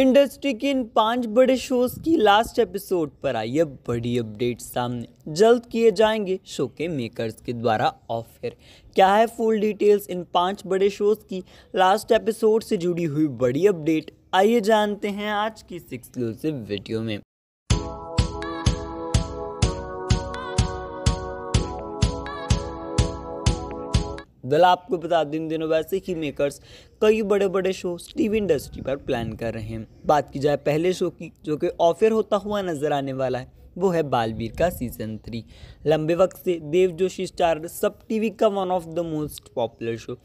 industry के इन पांच बड़े शोज की लास्ट एपिसोड पर आई है बड़ी अपडेट सामने जल्द किए जाएंगे शो के मेकर्स के द्वारा ऑफर क्या है फुल डिटेल्स इन पांच बड़े शोज की लास्ट एपिसोड से जुड़ी हुई बड़ी अपडेट आइए जानते हैं आज की सिक्स वीडियो में दल आपको बता दें दिनों वैसे ही मेकर्स कई बड़े बड़े शो टीवी इंडस्ट्री पर प्लान कर रहे हैं बात की जाए पहले शो की जो कि ऑफर होता हुआ नजर आने वाला है वो है बालवीर का सीजन थ्री लंबे वक्त से देव जोशी स्टार सब टीवी का one of the most popular show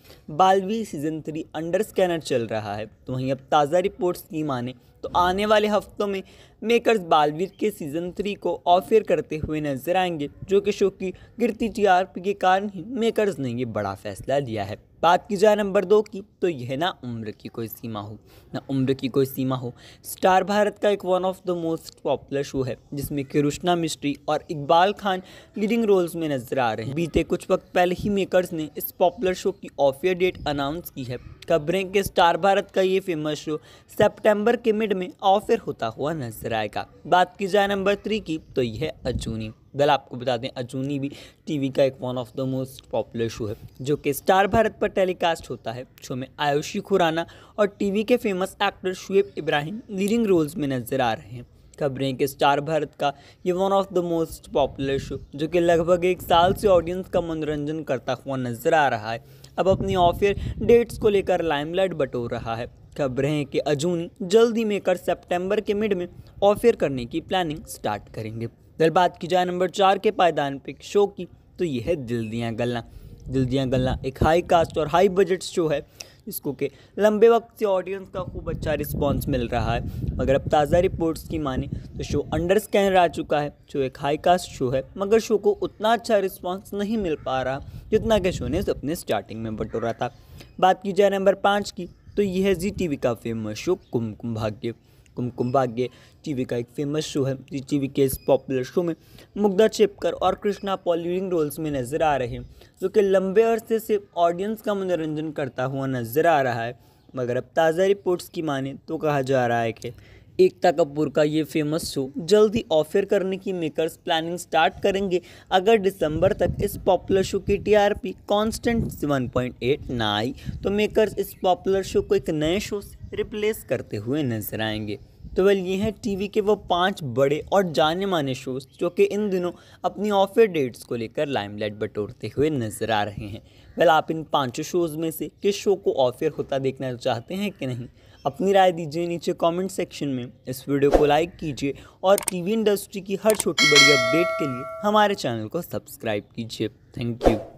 Baalveer season three under scanner चल रहा है तो वहीं अब ताज़ा रिपोर्ट्स की माने तो आने वाले हफ्तों में मेकर्स बालवीर के सीजन थ्री को ऑफेयर करते हुए नजर आएंगे जो कि शो की गिरती टीआरपी के कारण ही मेकर्स ने ये बड़ा फैसला लिया है बात की जाए नंबर दो की तो यह ना उम्र की कोई सीमा हो ना उम्र की कोई सीमा हो स्टार भारत का एक one of the most popular show है जिसमें किरुष्णा मिस्ट्री और इकबाल खान लीडिंग रोल्स में नजर आ रहे हैं बीते कुछ वक्त पहले ही मेकर्स ने इस पॉपुलर शो की ऑफियर डेट अनाउंस की है खबरें के स्टार भारत का ये फेमस शो सितंबर के मिड में ऑफर होता हुआ नजर आएगा बात की जाए नंबर थ्री की तो यह अजूनी वेल आपको बता दें अजूनी भी टीवी का एक one of the most popular show है जो कि स्टार भारत पर टेलीकास्ट होता है शो में आयुषी खुराना और टीवी के famous actor Shoaib Ibrahim leading roles में नजर आ रहे हैं खबरें कि स्टार भारत का ये one of the most popular show जो कि लगभग एक साल से ऑडियंस का मनोरंजन करता हुआ नजर आ रहा है अब अपनी ऑफियर डेट्स को लेकर लाइमलाइट बटोर रहा है खबरें हैं कि अजूनी जल्द ही कर सितंबर के मिड में ऑफियर करने की प्लानिंग स्टार्ट करेंगे अगर बात की जाए नंबर चार के पायदान पे शो की तो यह है दिल दिया गल्ला दिल दिया गल्ला एक हाई कास्ट और हाई बजट शो है इसको के लंबे वक्त से ऑडियंस का खूब अच्छा रिस्पॉन्स मिल रहा है अगर अब ताज़ा रिपोर्ट्स की माने तो शो अंडर स्कैनर आ चुका है जो एक हाई कास्ट शो है मगर शो को उतना अच्छा रिस्पॉन्स नहीं मिल पा रहा जितना कि शो ने अपने स्टार्टिंग में बटोरा था बात की जाए नंबर पाँच की तो यह है जी टी का फेमस शो कुमकुम भाग्य कुमकुम भाग्य टीवी का एक फेमस शो है जी टीवी के इस पॉपुलर शो में मुग्धा छिपकर और कृष्णा पॉल लीडिंग रोल्स में नज़र आ रहे हैं जो कि लंबे अरसे से ऑडियंस का मनोरंजन करता हुआ नज़र आ रहा है मगर अब ताज़ा रिपोर्ट्स की माने तो कहा जा रहा है कि एकता कपूर का ये फेमस शो जल्द ही ऑफर करने की मेकर्स प्लानिंग स्टार्ट करेंगे अगर दिसंबर तक इस पॉपुलर शो की टीआरपी कांस्टेंट 1.8 ना आई तो मेकर्स इस पॉपुलर शो को एक नए शो से रिप्लेस करते हुए नजर आएंगे तो वेल ये हैं टीवी के वो पांच बड़े और जाने माने शोज़ जो कि इन दिनों अपनी ऑफर डेट्स को लेकर लाइमलाइट बटोरते हुए नजर आ रहे हैं वेल आप इन पांचों शोज़ में से किस शो को ऑफर होता देखना चाहते हैं कि नहीं अपनी राय दीजिए नीचे कमेंट सेक्शन में इस वीडियो को लाइक कीजिए और टीवी इंडस्ट्री की हर छोटी बड़ी अपडेट के लिए हमारे चैनल को सब्सक्राइब कीजिए थैंक यू